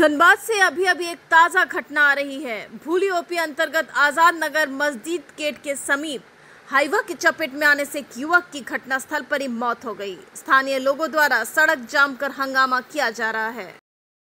धनबाद से अभी अभी एक ताज़ा घटना आ रही है भूली ओपी अंतर्गत आज़ाद नगर मस्जिद गेट के समीप हाईवा की चपेट में आने से एक युवक की घटनास्थल पर ही मौत हो गई स्थानीय लोगों द्वारा सड़क जाम कर हंगामा किया जा रहा है